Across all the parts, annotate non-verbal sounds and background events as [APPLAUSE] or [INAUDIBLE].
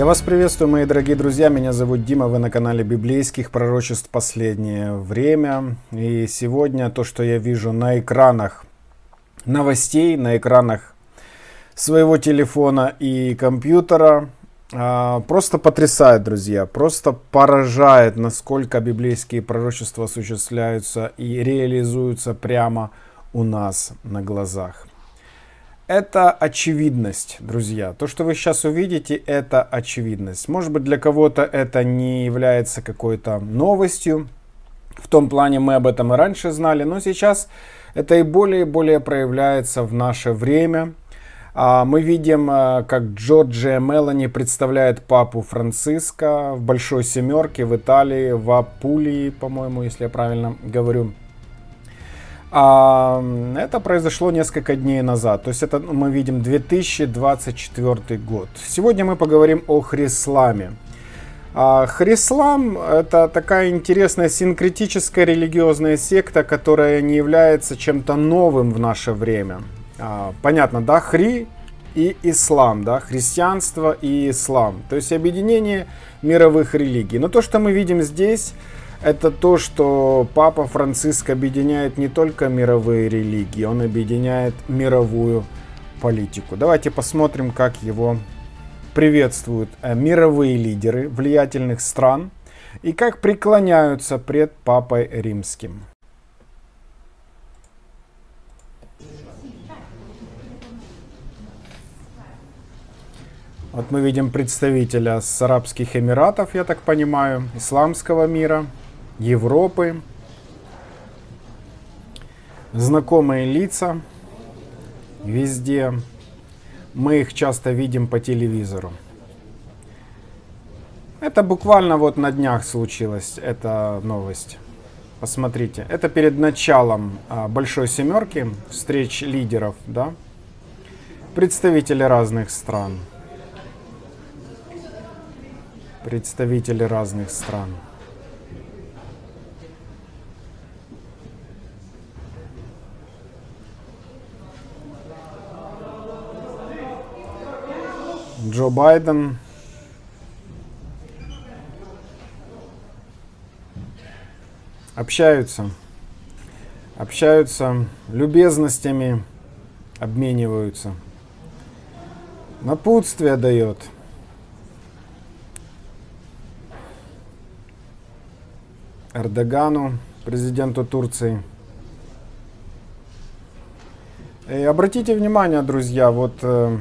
Я вас приветствую, мои дорогие друзья. Меня зовут Дима. Вы на канале библейских пророчеств «Последнее время». И сегодня то, что я вижу на экранах новостей, на экранах своего телефона и компьютера, а, просто потрясает, друзья. Просто поражает, насколько библейские пророчества осуществляются и реализуются прямо у нас на глазах. Это очевидность, друзья. То, что вы сейчас увидите, это очевидность. Может быть, для кого-то это не является какой-то новостью. В том плане мы об этом и раньше знали, но сейчас это и более и более проявляется в наше время. А, мы видим, э, как Джорджия Мелани представляет папу Франциска в Большой Семерке в Италии, в Апулии, по-моему, если я правильно говорю. А это произошло несколько дней назад, то есть это ну, мы видим 2024 год. Сегодня мы поговорим о Хрисламе. А Хрислам – это такая интересная синкретическая религиозная секта, которая не является чем-то новым в наше время. А, понятно, да, хри и ислам, да, христианство и ислам, то есть объединение мировых религий. Но то, что мы видим здесь, это то, что Папа Франциск объединяет не только мировые религии, он объединяет мировую политику. Давайте посмотрим, как его приветствуют э, мировые лидеры влиятельных стран и как преклоняются пред Папой Римским. Вот мы видим представителя с Арабских Эмиратов, я так понимаю, исламского мира – Европы, знакомые лица везде. Мы их часто видим по телевизору. Это буквально вот на днях случилась эта новость. Посмотрите, это перед началом а, большой семерки, встреч лидеров, да, представители разных стран. Представители разных стран. Джо Байден. Общаются. Общаются любезностями, обмениваются. Напутствие дает. Эрдогану, президенту Турции. И обратите внимание, друзья, вот э,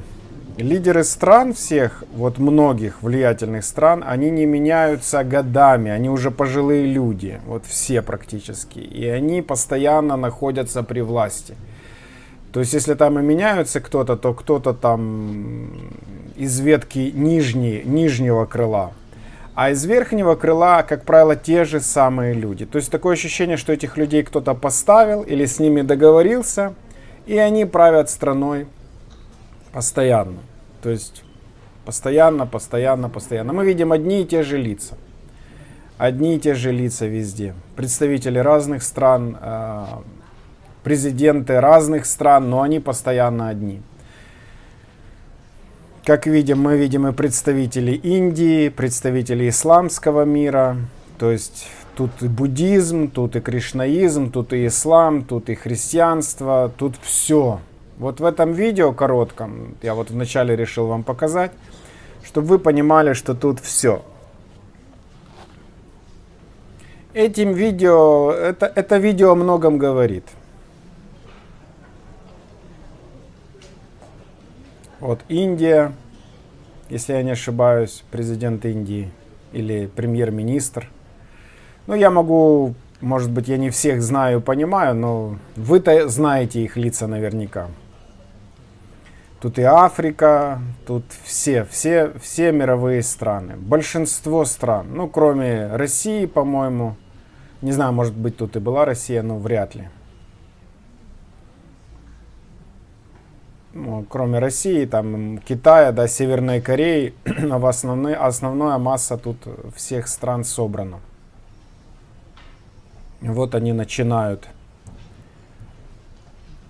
лидеры стран всех, вот многих влиятельных стран, они не меняются годами, они уже пожилые люди, вот все практически, и они постоянно находятся при власти. То есть, если там и меняются кто-то, то, то кто-то там из ветки нижней, нижнего крыла. А из верхнего крыла, как правило, те же самые люди. То есть такое ощущение, что этих людей кто-то поставил или с ними договорился, и они правят страной постоянно. То есть постоянно, постоянно, постоянно. Мы видим одни и те же лица. Одни и те же лица везде. Представители разных стран, э, президенты разных стран, но они постоянно одни. Как видим, мы видим и представителей Индии, представителей исламского мира. То есть тут и буддизм, тут и кришнаизм, тут и ислам, тут и христианство, тут все. Вот в этом видео коротком, я вот вначале решил вам показать, чтобы вы понимали, что тут все. Этим видео, это, это видео о многом говорит. Вот Индия, если я не ошибаюсь, президент Индии или премьер-министр. Ну, я могу, может быть, я не всех знаю, понимаю, но вы-то знаете их лица наверняка. Тут и Африка, тут все, все, все мировые страны. Большинство стран, ну, кроме России, по-моему. Не знаю, может быть, тут и была Россия, но вряд ли. Ну, кроме России, там, Китая, да, Северной Кореи, [CLEARS THROAT] в основной, основная масса тут всех стран собрана. Вот они начинают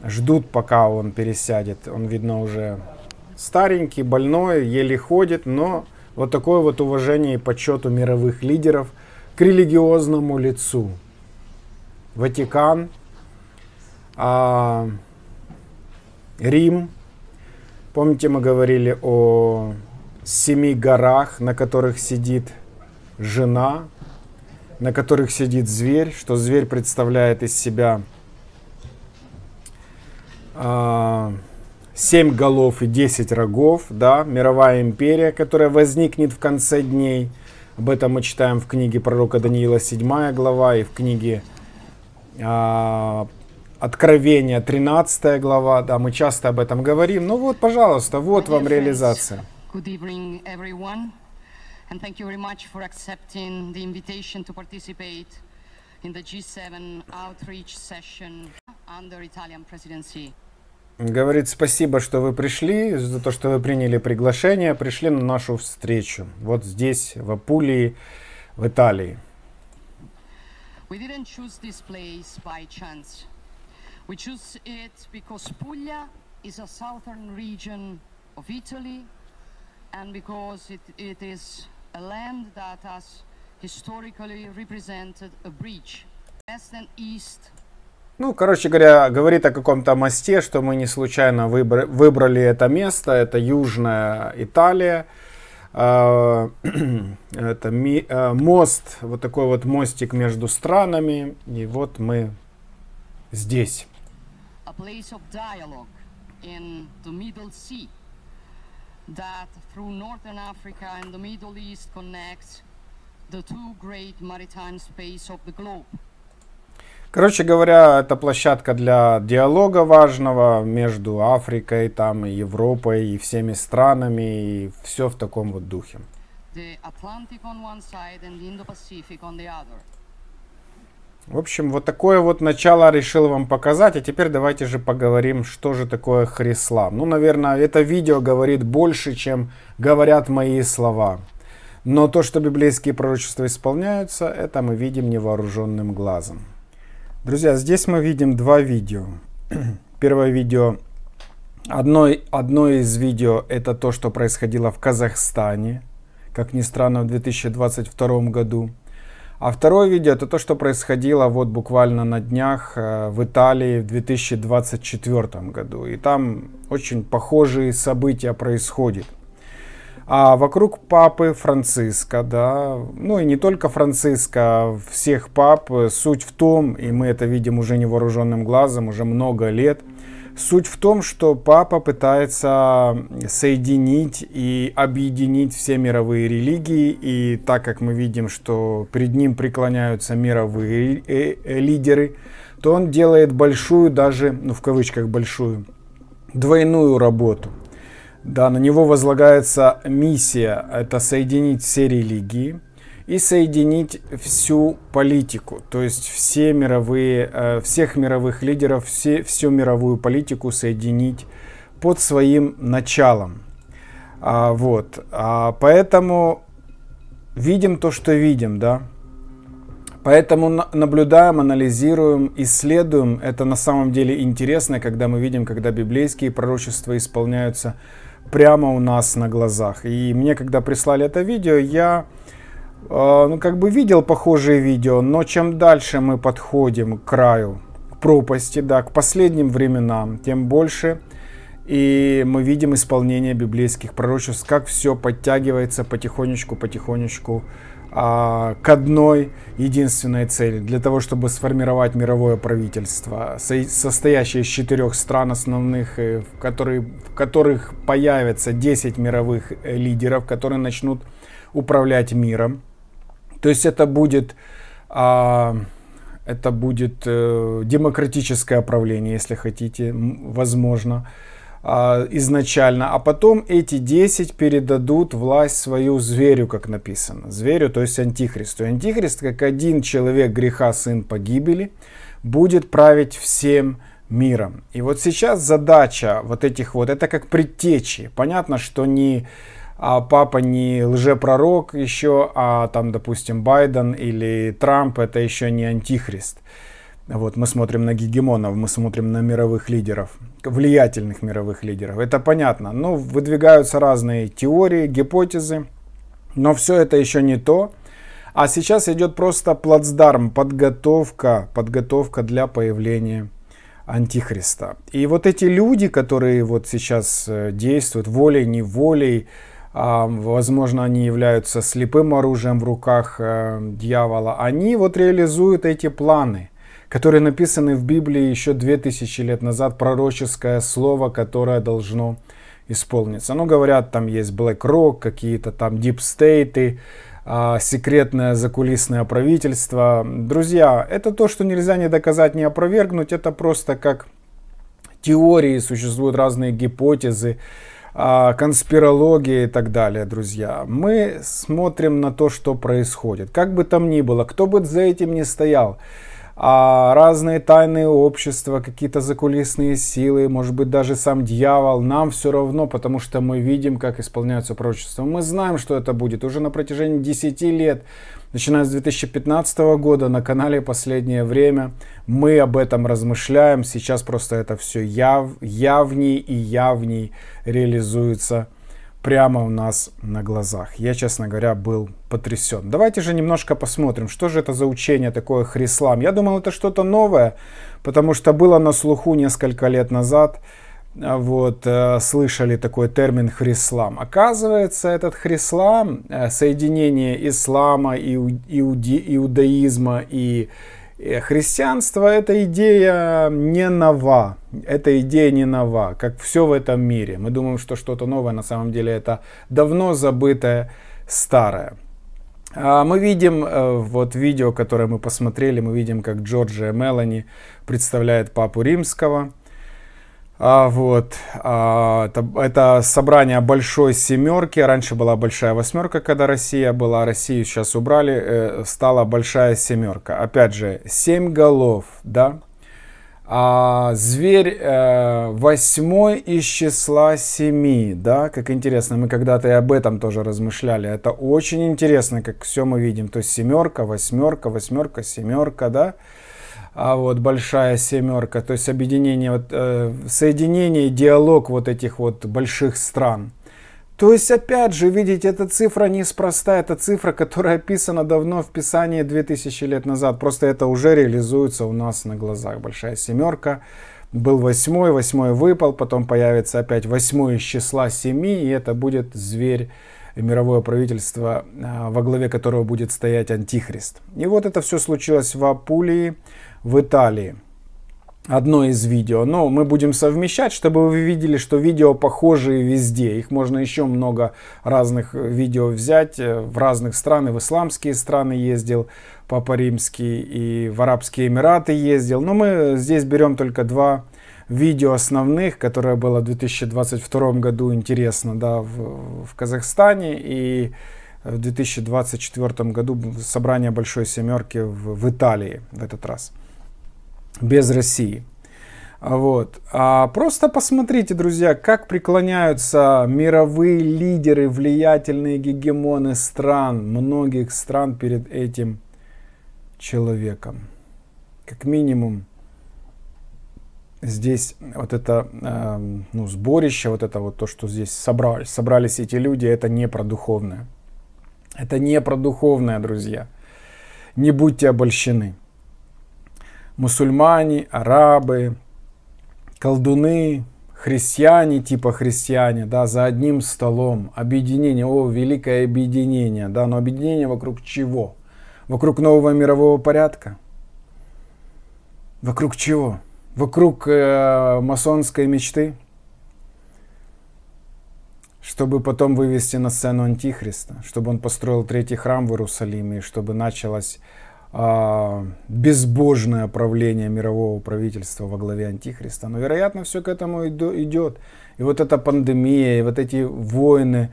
ждут, пока он пересядет. Он, видно, уже старенький, больной, еле ходит, но вот такое вот уважение и почет у мировых лидеров к религиозному лицу. Ватикан, а, Рим. Помните, мы говорили о семи горах, на которых сидит жена, на которых сидит зверь, что зверь представляет из себя 7 а, голов и 10 рогов, да, мировая империя, которая возникнет в конце дней. Об этом мы читаем в книге пророка Даниила 7 глава и в книге а, Откровение 13 глава, да, мы часто об этом говорим. Ну вот, пожалуйста, вот вам реализация. under Italian presidency. Говорит, спасибо, что вы пришли, за то, что вы приняли приглашение, пришли на нашу встречу. Вот здесь, в Апулии, в Италии. We didn't choose this place by chance. We choose it because Puglia is a southern region of Italy and because it, it is a land that has historically represented a bridge, west and east ну, короче говоря, говорит о каком-то мосте, что мы не случайно выбр- выбрали это место. Это Южная Италия. А, [CLEARS THROAT] это ми- а, мост, вот такой вот мостик между странами. И вот мы здесь. the two great maritime space of the globe. Короче говоря, это площадка для диалога важного между Африкой, там, и Европой и всеми странами, и все в таком вот духе. В общем, вот такое вот начало решил вам показать. А теперь давайте же поговорим, что же такое хрислам. Ну, наверное, это видео говорит больше, чем говорят мои слова. Но то, что библейские пророчества исполняются, это мы видим невооруженным глазом. Друзья, здесь мы видим два видео. [CLEARS THROAT] Первое видео, одно, одно из видео это то, что происходило в Казахстане, как ни странно, в 2022 году. А второе видео это то, что происходило вот буквально на днях э, в Италии в 2024 году. И там очень похожие события происходят а вокруг папы Франциска, да, ну и не только Франциска, а всех пап, суть в том, и мы это видим уже невооруженным глазом уже много лет, суть в том, что папа пытается соединить и объединить все мировые религии, и так как мы видим, что перед ним преклоняются мировые э, э, лидеры, то он делает большую, даже, ну в кавычках большую, двойную работу – да, на него возлагается миссия, это соединить все религии и соединить всю политику, то есть все мировые, э, всех мировых лидеров, все, всю мировую политику соединить под своим началом. А, вот, а, поэтому видим то, что видим, да. Поэтому наблюдаем, анализируем, исследуем. Это на самом деле интересно, когда мы видим, когда библейские пророчества исполняются прямо у нас на глазах. И мне, когда прислали это видео, я э, ну, как бы видел похожие видео, но чем дальше мы подходим к краю, к пропасти, да, к последним временам, тем больше и мы видим исполнение библейских пророчеств, как все подтягивается потихонечку, потихонечку а, к одной единственной цели, для того, чтобы сформировать мировое правительство, со- состоящее из четырех стран основных, э, в, которые, в которых появятся 10 мировых э, лидеров, которые начнут управлять миром. То есть это будет... А, это будет э, демократическое правление, если хотите, возможно. А, изначально, а потом эти 10 передадут власть свою зверю, как написано. Зверю, то есть антихристу. И антихрист, как один человек греха, сын погибели, будет править всем миром. И вот сейчас задача вот этих вот, это как предтечи. Понятно, что не а папа не лжепророк еще, а там, допустим, Байден или Трамп, это еще не антихрист. Вот мы смотрим на гегемонов, мы смотрим на мировых лидеров, влиятельных мировых лидеров. Это понятно. Но ну, выдвигаются разные теории, гипотезы. Но все это еще не то. А сейчас идет просто плацдарм, подготовка, подготовка для появления Антихриста. И вот эти люди, которые вот сейчас э, действуют волей-неволей, а, возможно, они являются слепым оружием в руках э, дьявола, они вот реализуют эти планы – которые написаны в Библии еще две тысячи лет назад, пророческое слово, которое должно исполниться. Ну, говорят, там есть Black Rock, какие-то там Deep State, а, секретное закулисное правительство. Друзья, это то, что нельзя не доказать, не опровергнуть. Это просто как теории, существуют разные гипотезы, а, конспирологии и так далее, друзья. Мы смотрим на то, что происходит. Как бы там ни было, кто бы за этим ни стоял, а разные тайные общества, какие-то закулисные силы, может быть, даже сам дьявол, нам все равно, потому что мы видим, как исполняются пророчества. Мы знаем, что это будет. Уже на протяжении 10 лет, начиная с 2015 года, на канале «Последнее время» мы об этом размышляем. Сейчас просто это все яв, явней и явней реализуется прямо у нас на глазах. Я, честно говоря, был потрясен. Давайте же немножко посмотрим, что же это за учение такое хрислам. Я думал, это что-то новое, потому что было на слуху несколько лет назад, э, вот, э, слышали такой термин хрислам. Оказывается, этот хрислам, э, соединение ислама, иуди, иудаизма и Э, христианство – это идея не нова. это идея не нова, как все в этом мире. Мы думаем, что что-то новое, на самом деле это давно забытое старое. А, мы видим, э, вот видео, которое мы посмотрели, мы видим, как Джорджия Мелани представляет Папу Римского – а, вот. А, это, это собрание большой семерки. Раньше была большая восьмерка, когда Россия была. Россию сейчас убрали. Э, стала большая семерка. Опять же, семь голов, да? А зверь э, восьмой из числа семи, да? Как интересно, мы когда-то и об этом тоже размышляли. Это очень интересно, как все мы видим. То есть семерка, восьмерка, восьмерка, семерка, да? а вот большая семерка, то есть объединение, вот, э, соединение, диалог вот этих вот больших стран. То есть, опять же, видите, эта цифра неспроста, это цифра, которая описана давно в Писании 2000 лет назад, просто это уже реализуется у нас на глазах. Большая семерка, был восьмой, восьмой выпал, потом появится опять восьмой из числа семи, и это будет зверь мировое правительство, а, во главе которого будет стоять Антихрист. И вот это все случилось в Апулии, в Италии. Одно из видео, но мы будем совмещать, чтобы вы видели, что видео похожие везде. Их можно еще много разных э, видео взять э, в разных страны. В исламские страны ездил Папа Римский и в Арабские Эмираты ездил. Но мы здесь берем только два видео основных, которое было в 2022 году интересно, да, в, в Казахстане и в 2024 году собрание Большой Семерки в, в Италии в этот раз без России. Вот. А просто посмотрите, друзья, как преклоняются мировые лидеры, влиятельные гегемоны стран, многих стран перед этим человеком. Как минимум, здесь вот это эм, ну, сборище, вот это вот то, что здесь собрались, собрались эти люди, это не про духовное. Это не про духовное, друзья. Не будьте обольщены мусульмане, арабы, колдуны, христиане, типа христиане, да, за одним столом, объединение, о, великое объединение, да, но объединение вокруг чего? Вокруг нового мирового порядка? Вокруг чего? Вокруг э, масонской мечты? Чтобы потом вывести на сцену Антихриста, чтобы он построил третий храм в Иерусалиме, и чтобы началась а, безбожное правление мирового правительства во главе Антихриста. Но, вероятно, все к этому идет. И вот эта пандемия, и вот эти войны,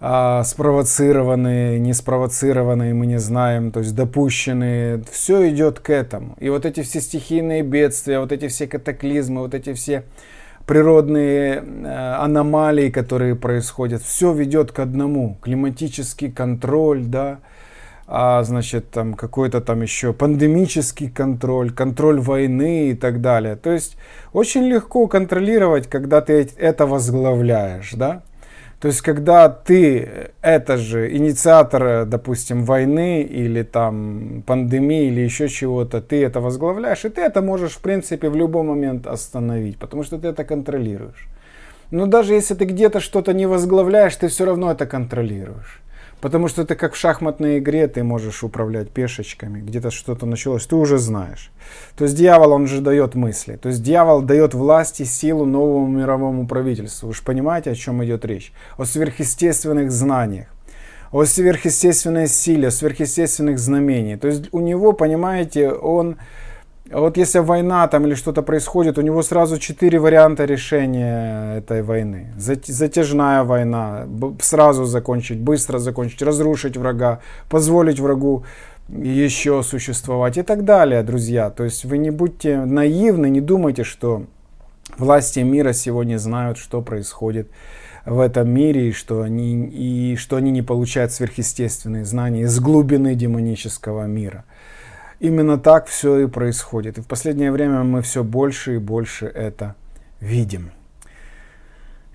а, спровоцированные, не спровоцированные, мы не знаем, то есть допущенные, все идет к этому. И вот эти все стихийные бедствия, вот эти все катаклизмы, вот эти все природные э, аномалии, которые происходят, все ведет к одному. Климатический контроль, да, а, значит, там какой-то там еще пандемический контроль, контроль войны и так далее. То есть очень легко контролировать, когда ты это возглавляешь, да? То есть, когда ты э, это же инициатор, э, допустим, войны или там пандемии или еще чего-то, ты это возглавляешь, и ты это можешь, в принципе, в любой момент остановить, потому что ты это контролируешь. Но даже если ты где-то что-то не возглавляешь, ты все равно это контролируешь. Потому что ты как в шахматной игре, ты можешь управлять пешечками, где-то что-то началось, ты уже знаешь. То есть дьявол, он же дает мысли. То есть дьявол дает власти, силу новому мировому правительству. Вы же понимаете, о чем идет речь? О сверхъестественных знаниях о сверхъестественной силе, о сверхъестественных знамениях. То есть у него, понимаете, он а вот если война там или что-то происходит, у него сразу четыре варианта решения этой войны. Затяжная война, сразу закончить, быстро закончить, разрушить врага, позволить врагу еще существовать и так далее, друзья. То есть вы не будьте наивны, не думайте, что власти мира сегодня знают, что происходит в этом мире и что они, и что они не получают сверхъестественные знания из глубины демонического мира – Именно так все и происходит. И в последнее время мы все больше и больше это видим.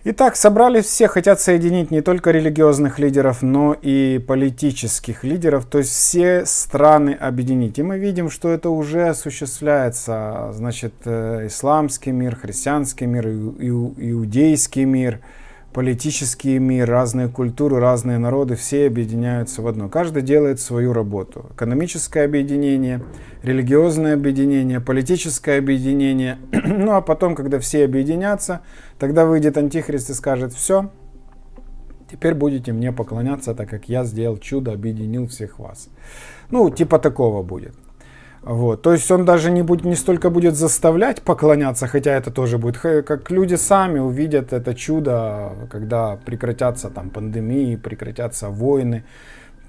Итак, собрались все, хотят соединить не только религиозных лидеров, но и политических лидеров, то есть все страны объединить. И мы видим, что это уже осуществляется, значит, э, исламский мир, христианский мир, иудейский мир – политические мир, разные культуры, разные народы, все объединяются в одно. Каждый делает свою работу. Экономическое объединение, религиозное объединение, политическое объединение. [CLEARS THROAT] ну а потом, когда все объединятся, тогда выйдет Антихрист и скажет, все, теперь будете мне поклоняться, так как я сделал чудо, объединил всех вас. Ну, типа такого будет. Вот. То есть он даже не, будет, не столько будет заставлять поклоняться, хотя это тоже будет, как люди сами увидят это чудо, когда прекратятся там пандемии, прекратятся войны.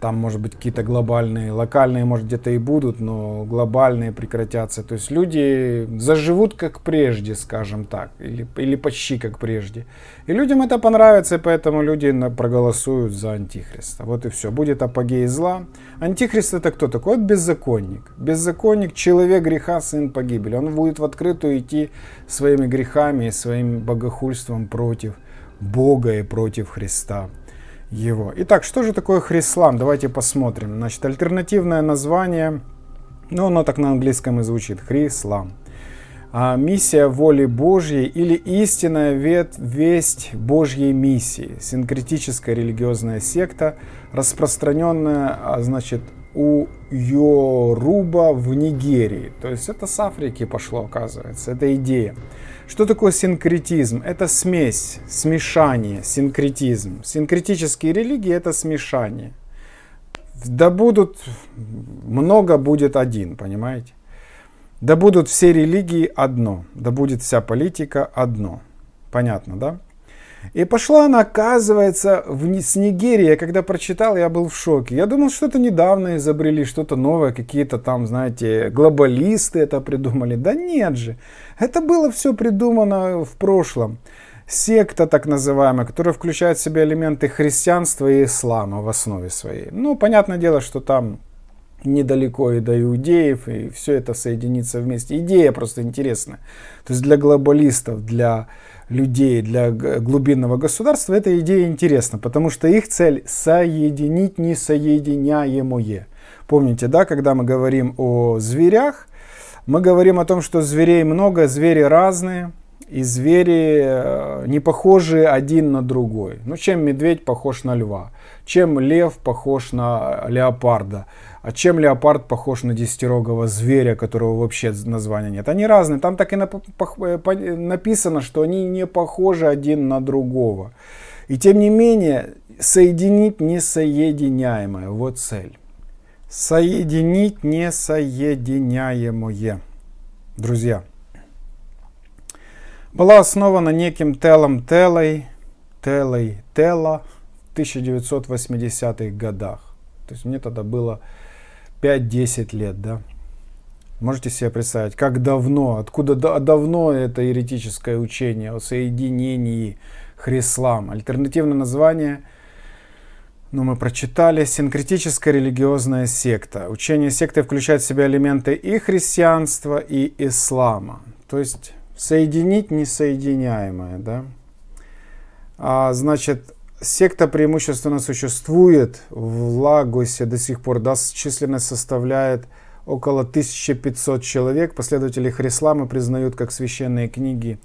Там, может быть, какие-то глобальные, локальные, может, где-то и будут, но глобальные прекратятся. То есть люди заживут как прежде, скажем так, или, или почти как прежде. И людям это понравится, и поэтому люди проголосуют за Антихриста. Вот и все. Будет апогей зла. Антихрист это кто такой? Это беззаконник. Беззаконник, человек греха, сын погибели. Он будет в открытую идти своими грехами и своим богохульством против Бога и против Христа его. Итак, что же такое хрислам? Давайте посмотрим. Значит, альтернативное название, ну, оно так на английском и звучит, хрислам. А миссия воли Божьей или истинная вет, весть Божьей миссии, синкретическая религиозная секта, распространенная, а, значит, у Йоруба в Нигерии. То есть это с Африки пошло, оказывается, эта идея. Что такое синкретизм? Это смесь, смешание, синкретизм. Синкретические религии – это смешание. Да будут, много будет один, понимаете? Да будут все религии одно, да будет вся политика одно. Понятно, да? И пошла она, оказывается, в, с Нигерии. Я когда прочитал, я был в шоке. Я думал, что-то недавно изобрели, что-то новое, какие-то там, знаете, глобалисты это придумали. Да нет же, это было все придумано в прошлом. Секта, так называемая, которая включает в себя элементы христианства и ислама в основе своей. Ну, понятное дело, что там недалеко и до иудеев, и все это соединится вместе. Идея просто интересная. То есть для глобалистов, для людей для глубинного государства, эта идея интересна, потому что их цель соединить несоединяемое. Помните, да, когда мы говорим о зверях, мы говорим о том, что зверей много, звери разные, и звери э, не похожи один на другой. Ну, чем медведь похож на льва, чем лев похож на леопарда – а чем леопард похож на десятирогого зверя, которого вообще названия нет? Они разные. Там так и э, написано, что они не похожи один на другого. И тем не менее, соединить несоединяемое. Вот цель. Соединить несоединяемое. Друзья, была основана неким Телом Телой, Телой Тела в 1980-х годах. То есть мне тогда было 5-10 лет, да? Можете себе представить, как давно, откуда да, давно это еретическое учение о соединении хрислам. Альтернативное название, ну, мы прочитали, синкретическая религиозная секта. Учение секты включает в себя элементы и христианства, и ислама. То есть соединить несоединяемое, да? А, значит, Секта преимущественно существует в Лагосе до сих пор. Да, численность составляет около 1500 человек. Последователи Хрислама признают как священные книги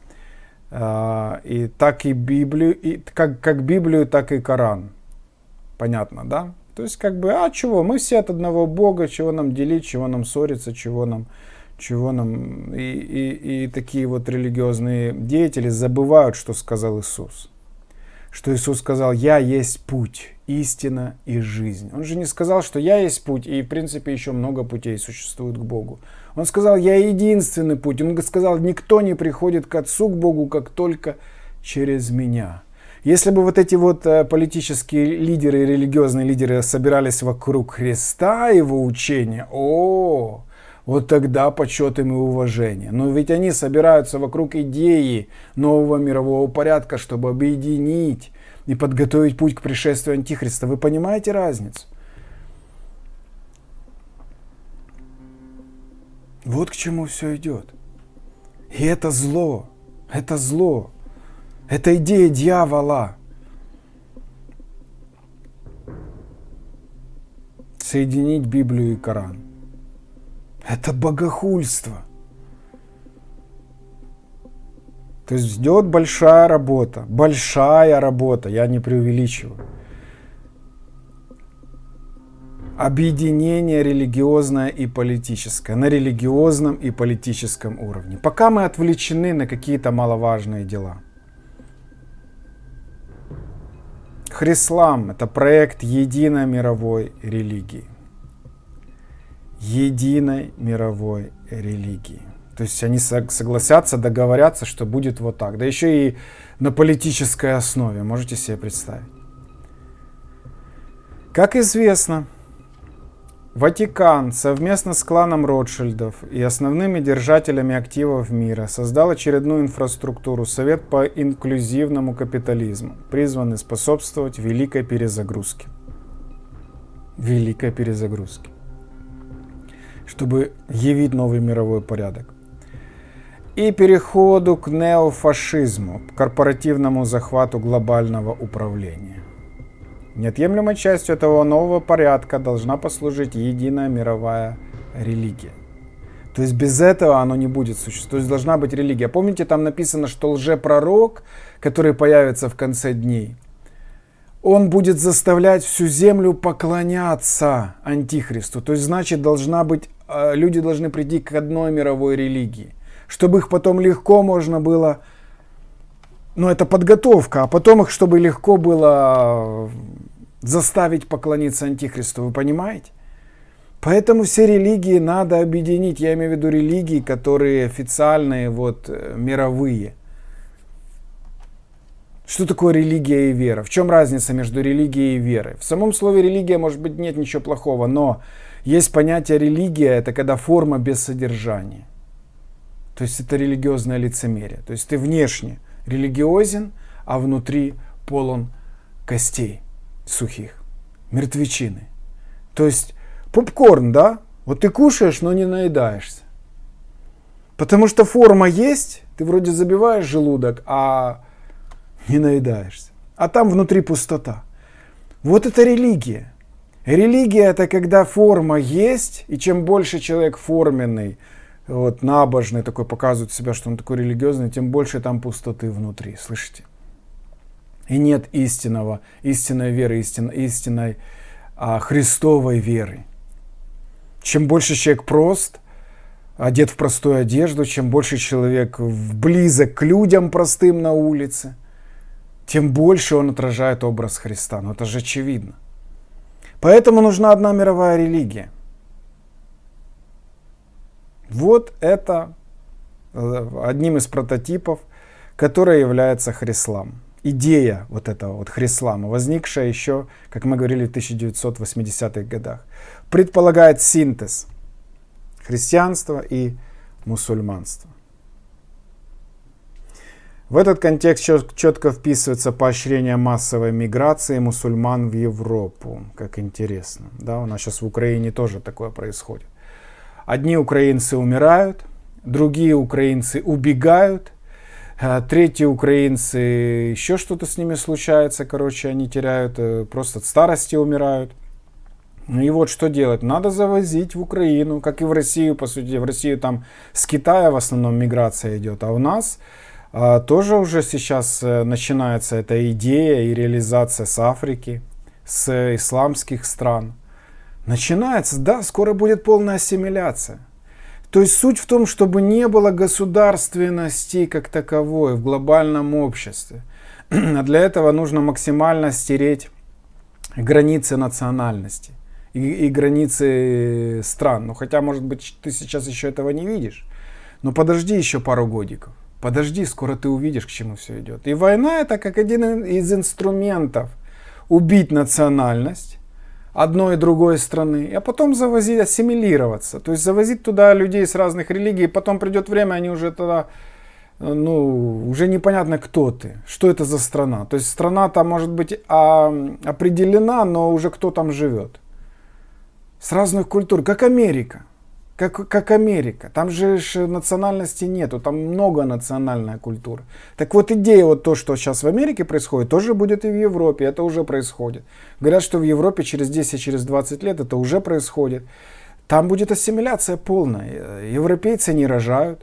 а, и так и Библию, и как, как Библию, так и Коран. Понятно, да? То есть как бы, а чего? Мы все от одного Бога, чего нам делить, чего нам ссориться, чего нам, чего нам и, и, и такие вот религиозные деятели забывают, что сказал Иисус что Иисус сказал «Я есть путь, истина и жизнь». Он же не сказал, что «Я есть путь», и, в принципе, еще много путей существует к Богу. Он сказал «Я единственный путь». Он сказал «Никто не приходит к Отцу, к Богу, как только через меня». Если бы вот эти вот э, политические лидеры и религиозные лидеры собирались вокруг Христа, его учения, о, -о, -о вот тогда почет им и уважение. Но ведь они собираются вокруг идеи нового мирового порядка, чтобы объединить и подготовить путь к пришествию Антихриста. Вы понимаете разницу? Вот к чему все идет. И это зло. Это зло. Это идея дьявола. Соединить Библию и Коран. Это богохульство. То есть идет большая работа, большая работа, я не преувеличиваю. Объединение религиозное и политическое, на религиозном и политическом уровне. Пока мы отвлечены на какие-то маловажные дела. Хрислам – это проект единой мировой религии единой мировой религии. То есть они согласятся, договорятся, что будет вот так. Да еще и на политической основе, можете себе представить. Как известно, Ватикан совместно с кланом Ротшильдов и основными держателями активов мира создал очередную инфраструктуру Совет по инклюзивному капитализму, призванный способствовать великой перезагрузке. Великой перезагрузке чтобы явить новый мировой порядок. И переходу к неофашизму, корпоративному захвату глобального управления. Неотъемлемой частью этого нового порядка должна послужить единая мировая религия. То есть без этого оно не будет существовать. То есть должна быть религия. Помните, там написано, что лжепророк, который появится в конце дней, он будет заставлять всю землю поклоняться Антихристу. То есть, значит, должна быть а, люди должны прийти к одной мировой религии, чтобы их потом легко можно было, ну это подготовка, а потом их, чтобы легко было э, заставить поклониться Антихристу, вы понимаете? Поэтому все религии надо объединить, я имею в виду религии, которые официальные, вот э, мировые. Что такое религия и вера? В чем разница между религией и верой? В самом слове религия, может быть, нет ничего плохого, но есть понятие религия, это когда форма без содержания. То есть это религиозное лицемерие. То есть ты внешне религиозен, а внутри полон костей сухих, мертвечины. То есть попкорн, да? Вот ты кушаешь, но не наедаешься. Потому что форма есть, ты вроде забиваешь желудок, а не наедаешься. А там внутри пустота. Вот это религия. Религия – это когда форма есть, и чем больше человек форменный, вот, набожный, такой показывает себя, что он такой религиозный, тем больше там пустоты внутри, слышите? И нет истинного, истинной веры, истин, истинной а, Христовой веры. Чем больше человек прост, одет в простую одежду, чем больше человек близок к людям простым на улице, тем больше он отражает образ Христа. Но это же очевидно. Поэтому нужна одна мировая религия. Вот это э, одним из прототипов, который является хрислам. Идея вот этого вот хрислама, возникшая еще, как мы говорили, в 1980-х годах, предполагает синтез христианства и мусульманства. В этот контекст четко вписывается поощрение массовой миграции мусульман в Европу. Как интересно. Да, у нас сейчас в Украине тоже такое происходит. Одни украинцы умирают, другие украинцы убегают, э, третьи украинцы еще что-то с ними случается. Короче, они теряют, э, просто от старости умирают. Ну и вот что делать? Надо завозить в Украину, как и в Россию, по сути. В Россию там с Китая в основном миграция идет, а у нас а тоже уже сейчас э, начинается эта идея и реализация с Африки, с исламских стран. Начинается, да, скоро будет полная ассимиляция. То есть суть в том, чтобы не было государственности как таковой в глобальном обществе. А [CLEARS THROAT] для этого нужно максимально стереть границы национальности и, и границы э, стран. Ну хотя, может быть, ты сейчас еще этого не видишь. Но подожди еще пару годиков. Подожди, скоро ты увидишь, к чему все идет. И война это как один из инструментов убить национальность одной и другой страны, а потом завозить, ассимилироваться. То есть завозить туда людей с разных религий, и потом придет время, они уже тогда, э, ну, уже непонятно, кто ты, что это за страна. То есть страна там может быть а, определена, но уже кто там живет. С разных культур, как Америка как, как Америка. Там же национальности нету, там много национальная культура. Так вот идея вот то, что сейчас в Америке происходит, тоже будет и в Европе, это уже происходит. Говорят, что в Европе через 10, через 20 лет это уже происходит. Там будет ассимиляция полная. Э, европейцы не рожают,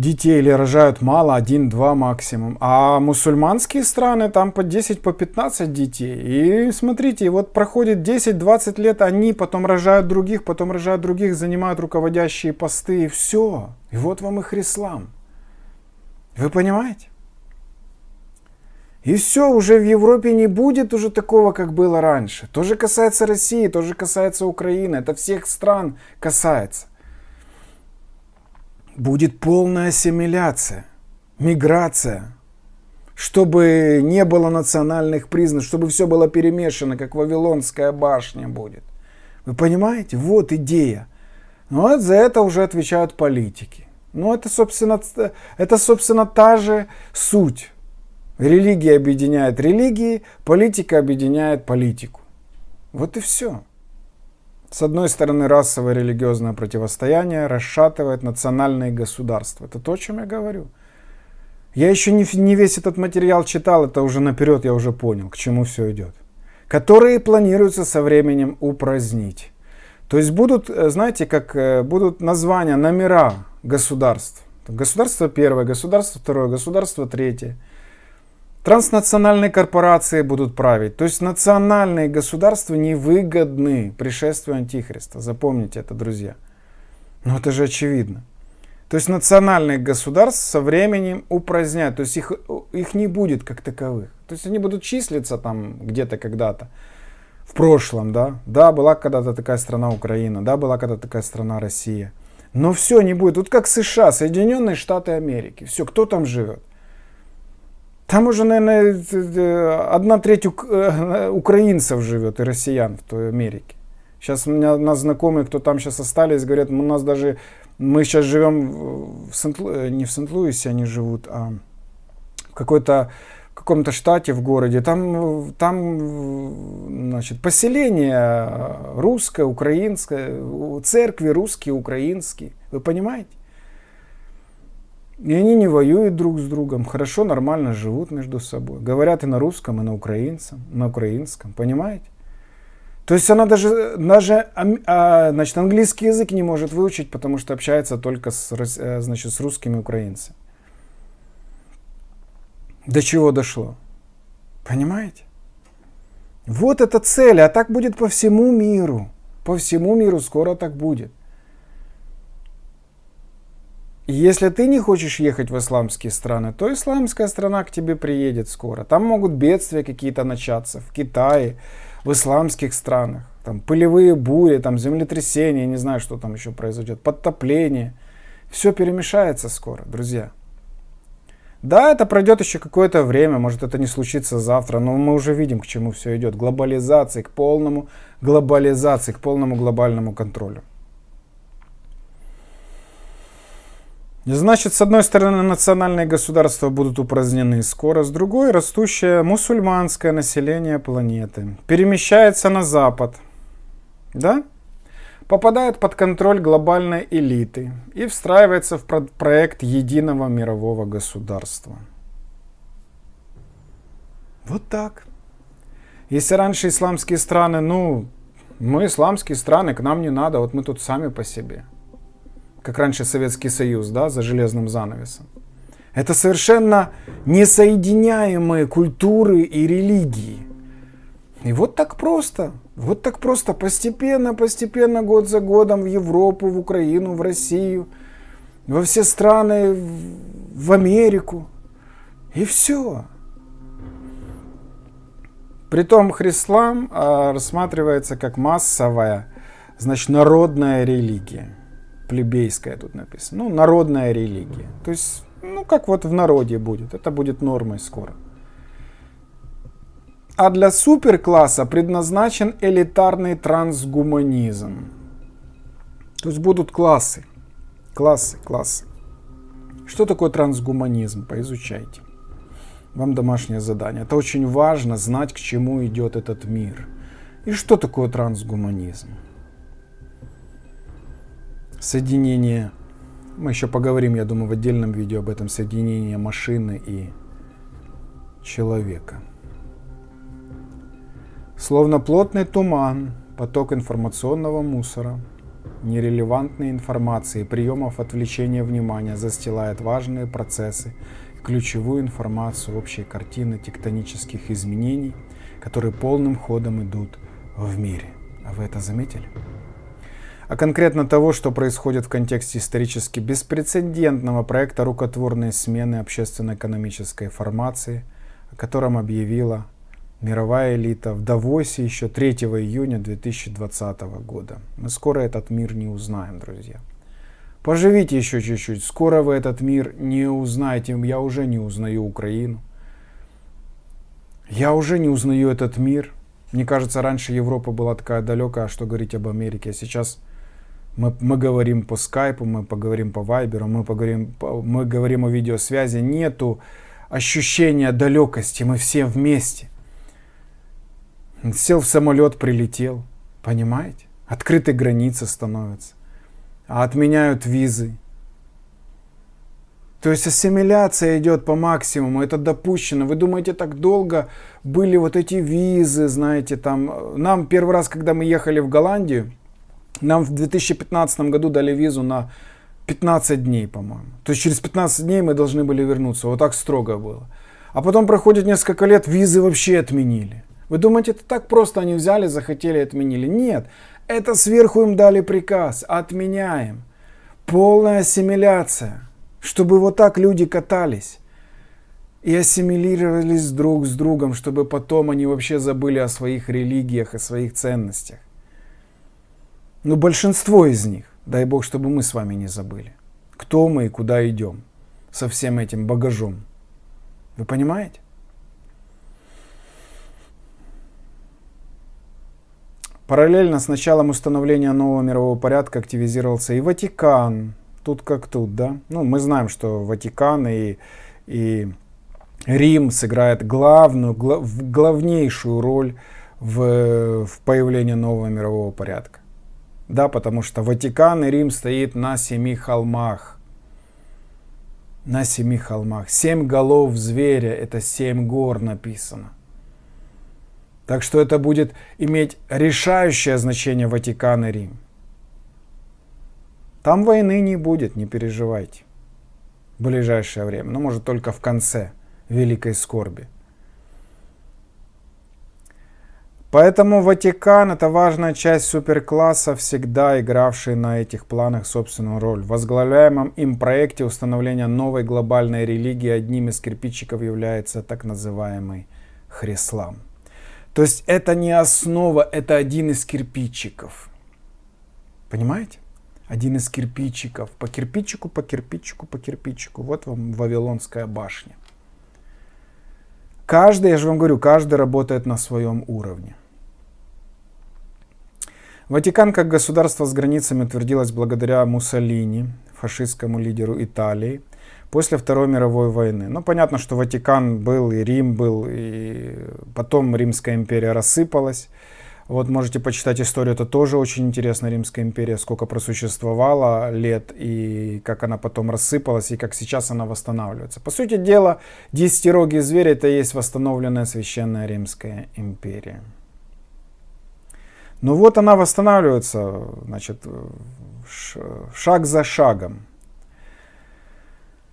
детей или рожают мало, один-два максимум. А мусульманские страны там по 10, по 15 детей. И смотрите, вот проходит 10-20 лет, они потом рожают других, потом рожают других, занимают руководящие посты и все. И вот вам их реслам. Вы понимаете? И все, уже в Европе не будет уже такого, как было раньше. То же касается России, то же касается Украины. Это всех стран касается будет полная ассимиляция, миграция, чтобы не было национальных признаков, чтобы все было перемешано, как Вавилонская башня будет. Вы понимаете? Вот идея. Но ну, вот а за это уже отвечают политики. Но ну, это, собственно, это, собственно, та же суть. Религия объединяет религии, политика объединяет политику. Вот и все. С одной стороны, расовое религиозное противостояние расшатывает национальные государства. Это то, о чем я говорю. Я еще не, не весь этот материал читал, это уже наперед я уже понял, к чему все идет. Которые планируется со временем упразднить. То есть будут, э, знаете, как э, будут названия, номера государств. Государство первое, государство второе, государство третье – Транснациональные корпорации будут править. То есть национальные государства невыгодны пришествию Антихриста. Запомните это, друзья. Но это же очевидно. То есть национальных государств со временем упразднят, То есть их, их не будет как таковых. То есть они будут числиться там где-то когда-то. В прошлом, да. Да, была когда-то такая страна Украина. Да, была когда-то такая страна Россия. Но все не будет. Вот как США, Соединенные Штаты Америки. Все, кто там живет? Там уже, наверное, одна треть ук... Э, украинцев живет и россиян в той Америке. Сейчас у меня у нас знакомые, кто там сейчас остались, говорят, у нас даже мы сейчас живем в Сент э, не в Сент-Луисе они живут, а в какой-то каком-то штате в городе. Там там значит поселение русское, украинское, церкви русские, украинские. Вы понимаете? И они не воюют друг с другом, хорошо, нормально живут между собой. Говорят и на русском, и на украинском, на украинском, понимаете? То есть она даже, даже а, значит, английский язык не может выучить, потому что общается только с, э, значит, с русскими украинцами. До чего дошло? Понимаете? Вот это цель, а так будет по всему миру. По всему миру скоро так будет. Если ты не хочешь ехать в исламские страны, то исламская страна к тебе приедет скоро. Там могут бедствия какие-то начаться в Китае, в исламских странах. Там пылевые бури, там землетрясения, не знаю, что там еще произойдет, подтопление. Все перемешается скоро, друзья. Да, это пройдет еще какое-то время, может это не случится завтра, но мы уже видим, к чему все идет. Глобализации, к полному глобализации, к полному глобальному контролю. Значит, с одной стороны, национальные государства будут упразднены скоро, с другой – растущее мусульманское население планеты. Перемещается на запад, да? Попадает под контроль глобальной элиты и встраивается в проект единого мирового государства. Вот так. Если раньше исламские страны, ну, мы исламские страны, к нам не надо, вот мы тут сами по себе – как раньше Советский Союз, да, за железным занавесом. Это совершенно несоединяемые культуры и религии. И вот так просто, вот так просто, постепенно, постепенно, год за годом в Европу, в Украину, в Россию, во все страны, в Америку. И все. Притом христлам а, рассматривается как массовая, значит, народная религия плебейская тут написано. Ну, народная религия. То есть, ну, как вот в народе будет. Это будет нормой скоро. А для суперкласса предназначен элитарный трансгуманизм. То есть будут классы. Классы, классы. Что такое трансгуманизм? Поизучайте. Вам домашнее задание. Это очень важно знать, к чему идет этот мир. И что такое трансгуманизм? соединение, мы еще поговорим, я думаю, в отдельном видео об этом соединение машины и человека. Словно плотный туман, поток информационного мусора, нерелевантной информации, приемов отвлечения внимания застилает важные процессы и ключевую информацию общей картины тектонических изменений, которые полным ходом идут в мире. А вы это заметили? а конкретно того, что происходит в контексте исторически беспрецедентного проекта рукотворной смены общественно-экономической формации, о котором объявила мировая элита в Давосе еще 3 июня 2020 года. Мы скоро этот мир не узнаем, друзья. Поживите еще чуть-чуть, скоро вы этот мир не узнаете. Я уже не узнаю Украину. Я уже не узнаю этот мир. Мне кажется, раньше Европа была такая далекая, а что говорить об Америке. А сейчас мы, мы говорим по скайпу, мы поговорим по вайберу, мы, поговорим, мы говорим о видеосвязи. Нету ощущения далекости, мы все вместе. Сел в самолет, прилетел, понимаете? открытые границы становятся, а отменяют визы. То есть ассимиляция идет по максимуму, это допущено. Вы думаете, так долго были вот эти визы, знаете, там... Э, нам первый раз, когда мы ехали в Голландию, нам в 2015 году дали визу на 15 дней, по-моему. То есть через 15 дней мы должны были вернуться. Вот так строго было. А потом проходит несколько лет, визы вообще отменили. Вы думаете, это так просто они взяли, захотели отменили? Нет, это сверху им дали приказ, отменяем. Полная ассимиляция, чтобы вот так люди катались и ассимилировались друг с другом, чтобы потом они вообще забыли о своих религиях, о своих ценностях. Ну, большинство из них, дай бог, чтобы мы с вами не забыли. Кто мы и куда идем со всем этим багажом. Вы понимаете? Параллельно с началом установления нового мирового порядка активизировался и Ватикан. Тут как тут, да? Ну, мы знаем, что Ватикан и, и Рим сыграет главную, главнейшую роль в, в появлении нового мирового порядка да, потому что Ватикан и Рим стоит на семи холмах. На семи холмах. Семь голов зверя, это семь гор написано. Так что это будет иметь решающее значение Ватикан и Рим. Там войны не будет, не переживайте. В ближайшее время, но ну, может только в конце Великой Скорби. Поэтому Ватикан – это важная часть суперкласса, всегда игравший на этих планах собственную роль. В возглавляемом им проекте установления новой глобальной религии одним из кирпичиков является так называемый хрислам. То есть это не основа, это один из кирпичиков. Понимаете? Один из кирпичиков. По кирпичику, по кирпичику, по кирпичику. Вот вам Вавилонская башня. Каждый, я же вам говорю, каждый работает на своем уровне. Ватикан как государство с границами утвердилось благодаря Муссолини, фашистскому лидеру Италии, после Второй мировой войны. Ну, понятно, что Ватикан был, и Рим был, и потом Римская империя рассыпалась. Вот можете почитать историю, это тоже очень интересно, Римская империя, сколько просуществовала лет, и как она потом рассыпалась, и как сейчас она восстанавливается. По сути дела, десятирогие звери это и есть восстановленная священная Римская империя. Но ну вот она восстанавливается, значит, шаг за шагом.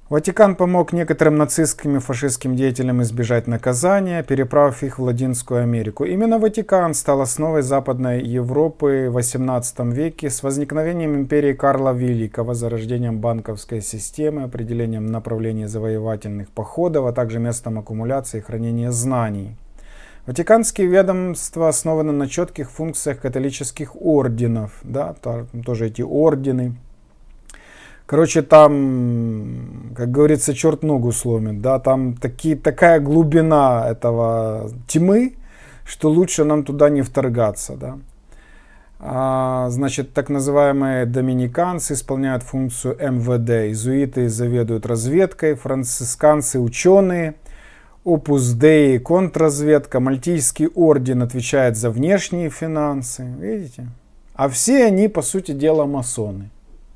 Ватикан помог некоторым нацистским и фашистским деятелям избежать наказания, переправив их в Латинскую Америку. Именно Ватикан стал основой Западной Европы в XVIII веке с возникновением империи Карла Великого, зарождением банковской системы, определением направления завоевательных походов, а также местом аккумуляции и хранения знаний. Ватиканские ведомства основаны на четких функциях католических орденов. Да, там тоже эти ордены. Короче, там, как говорится, черт ногу сломит. Да, там такие, такая глубина этого тьмы, что лучше нам туда не вторгаться. Да. А, значит, так называемые доминиканцы исполняют функцию МВД, изуиты заведуют разведкой, францисканцы ученые – Опус Dei, контрразведка, Мальтийский орден отвечает за внешние финансы, видите? А все они, по сути дела, масоны.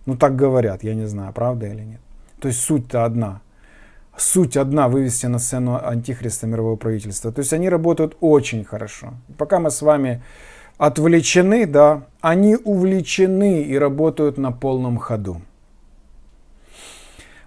Ну так говорят, я не знаю, правда или нет. То есть суть-то одна. Суть одна вывести на сцену антихриста мирового правительства. То есть они работают очень хорошо. Пока мы с вами отвлечены, да, они увлечены и работают на полном ходу.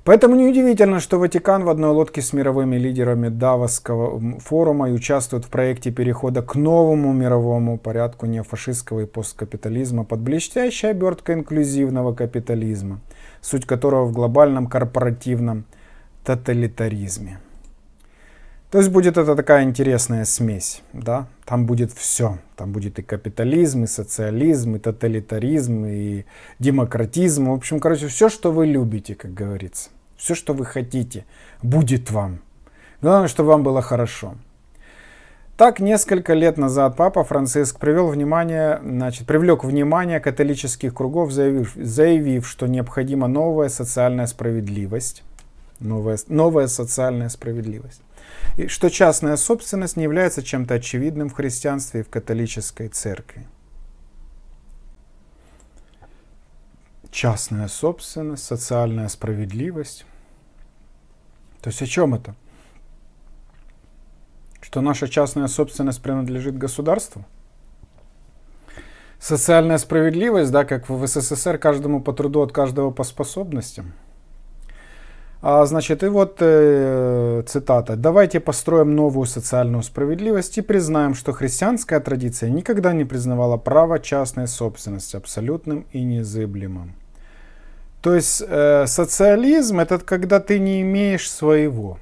Поэтому неудивительно, что Ватикан в одной лодке с мировыми лидерами Давосского форума и участвует в проекте перехода к новому мировому порядку неофашистского и посткапитализма под блестящая обертка инклюзивного капитализма, суть которого в глобальном корпоративном тоталитаризме. То есть будет это такая интересная смесь, да, там будет все. Там будет и капитализм, и социализм, и тоталитаризм, и демократизм. В общем, короче, все, что вы любите, как говорится. Все, что вы хотите, будет вам. Главное, чтобы вам было хорошо. Так, несколько лет назад папа Франциск привел внимание, значит, привлек внимание католических кругов, заявив, заявив, что необходима новая социальная справедливость новая, новая социальная справедливость. И что частная собственность не является чем-то очевидным в христианстве и в католической церкви. Частная собственность, социальная справедливость. То есть о чем это? Что наша частная собственность принадлежит государству? Социальная справедливость, да, как в СССР, каждому по труду, от каждого по способностям – а, значит, и вот э, цитата. «Давайте построим новую социальную справедливость и признаем, что христианская традиция никогда не признавала право частной собственности абсолютным и незыблемым». То есть э, социализм – это когда ты не имеешь своего.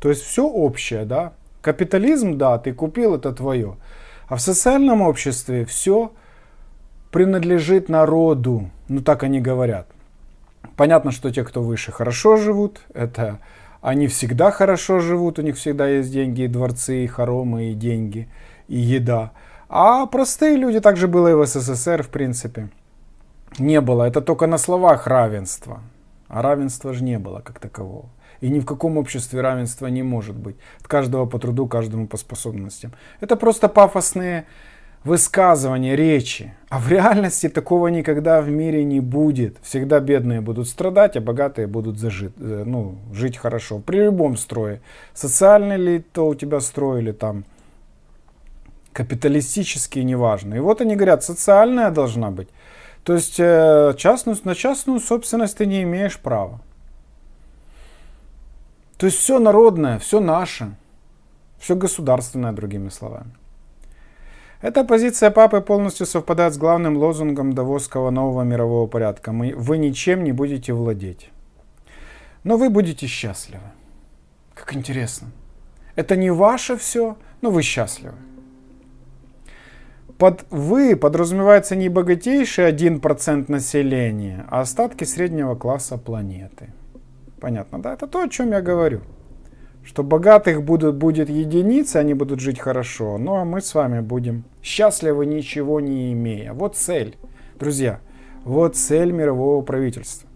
То есть все общее, да? Капитализм, да, ты купил, это твое. А в социальном обществе все принадлежит народу. Ну так они говорят – Понятно, что те, кто выше, хорошо живут. Это они всегда хорошо живут, у них всегда есть деньги, и дворцы, и хоромы, и деньги, и еда. А простые люди, также было и в СССР, в принципе, не было. Это только на словах равенство. А равенства же не было как такового. И ни в каком обществе равенства не может быть. От каждого по труду, каждому по способностям. Это просто пафосные высказывания, речи. А в реальности такого никогда в мире не будет. Всегда бедные будут страдать, а богатые будут зажи, э, ну, жить хорошо. При любом строе. Социальный ли то у тебя строй или там капиталистический, неважно. И вот они говорят, социальная должна быть. То есть э, частную, на частную собственность ты не имеешь права. То есть все народное, все наше, все государственное, другими словами. Эта позиция папы полностью совпадает с главным лозунгом Давосского нового мирового порядка. Мы, вы ничем не будете владеть. Но вы будете счастливы. Как интересно. Это не ваше все, но вы счастливы. Под «вы» подразумевается не богатейший 1% населения, а остатки среднего класса планеты. Понятно, да? Это то, о чем я говорю что богатых будут, будет единицы, они будут жить хорошо, ну а мы с вами будем счастливы, ничего не имея. Вот цель, друзья, вот цель мирового правительства.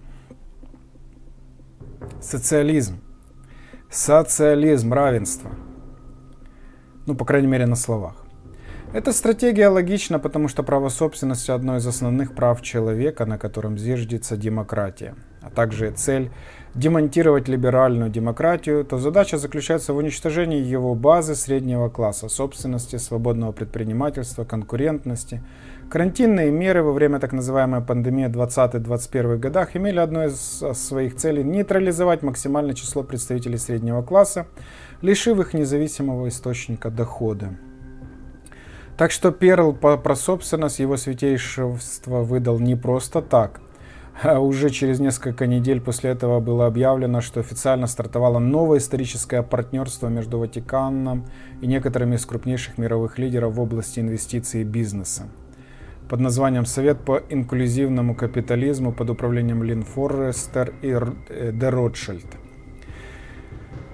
Социализм. Социализм, равенство. Ну, по крайней мере, на словах. Эта стратегия логична, потому что право собственности – одно из основных прав человека, на котором зиждется демократия, а также цель демонтировать либеральную демократию, то задача заключается в уничтожении его базы среднего класса, собственности, свободного предпринимательства, конкурентности. Карантинные меры во время так называемой пандемии 20-21 годах имели одной из э, своих целей нейтрализовать максимальное число представителей среднего класса, лишив их независимого источника дохода. Так что Перл про собственность его святейшество выдал не просто так – а уже через несколько недель после этого было объявлено, что официально стартовало новое историческое партнерство между Ватиканом и некоторыми из крупнейших мировых лидеров в области инвестиций и бизнеса. Под названием «Совет по инклюзивному капитализму» под управлением Лин Форрестер и э, Де Ротшильд.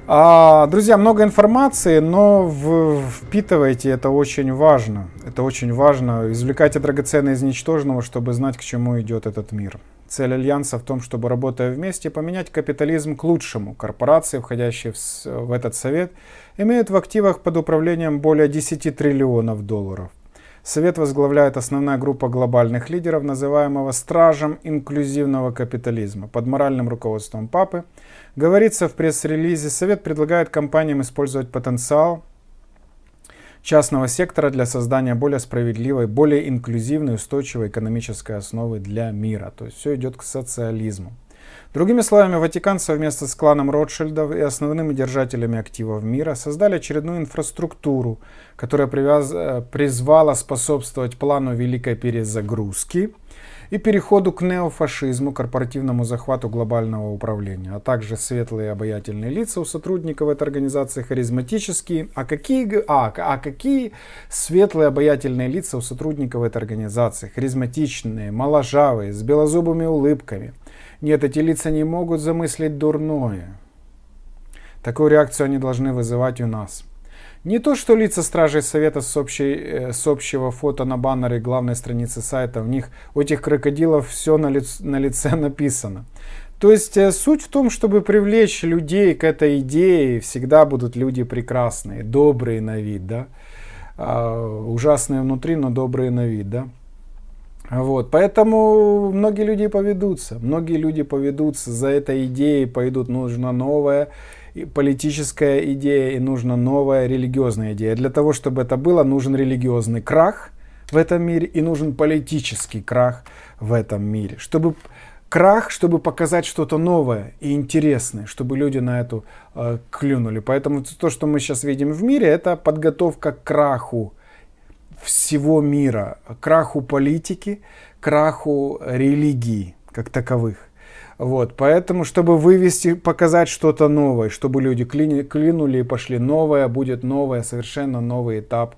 А, друзья, много информации, но в, впитывайте, это очень важно. Это очень важно. Извлекайте драгоценное из ничтожного, чтобы знать, к чему идет этот мир. Цель Альянса в том, чтобы, работая вместе, поменять капитализм к лучшему. Корпорации, входящие в этот совет, имеют в активах под управлением более 10 триллионов долларов. Совет возглавляет основная группа глобальных лидеров, называемого «стражем инклюзивного капитализма» под моральным руководством Папы. Говорится в пресс-релизе, Совет предлагает компаниям использовать потенциал, частного сектора для создания более справедливой, более инклюзивной, устойчивой экономической основы для мира. То есть все идет к социализму. Другими словами, Ватикан совместно с кланом Ротшильдов и основными держателями активов мира создали очередную инфраструктуру, которая привяз... Э, призвала способствовать плану великой перезагрузки – и переходу к неофашизму, корпоративному захвату глобального управления, а также светлые и обаятельные лица у сотрудников этой организации харизматические. А какие, а, а какие светлые обаятельные лица у сотрудников этой организации? Харизматичные, моложавые, с белозубыми улыбками. Нет, эти лица не могут замыслить дурное. Такую реакцию они должны вызывать у нас – не то, что лица Стражей Совета с, общей, э, с общего фото на баннере главной страницы сайта, у них, у этих крокодилов все на, лиц, на лице [LAUGHS] написано. То есть э, суть в том, чтобы привлечь людей к этой идее, всегда будут люди прекрасные, добрые на вид, да? А, ужасные внутри, но добрые на вид, да? Вот, поэтому многие люди поведутся, многие люди поведутся за этой идеей, пойдут, нужно новое политическая идея и нужна новая религиозная идея. Для того, чтобы это было, нужен религиозный крах в этом мире и нужен политический крах в этом мире. Чтобы крах, чтобы показать что-то новое и интересное, чтобы люди на эту э, клюнули. Поэтому то, что мы сейчас видим в мире, это подготовка к краху всего мира, краху политики, краху религии как таковых. Вот, поэтому, чтобы вывести, показать что-то новое, чтобы люди кли, клинули и пошли, новое будет новое, совершенно новый этап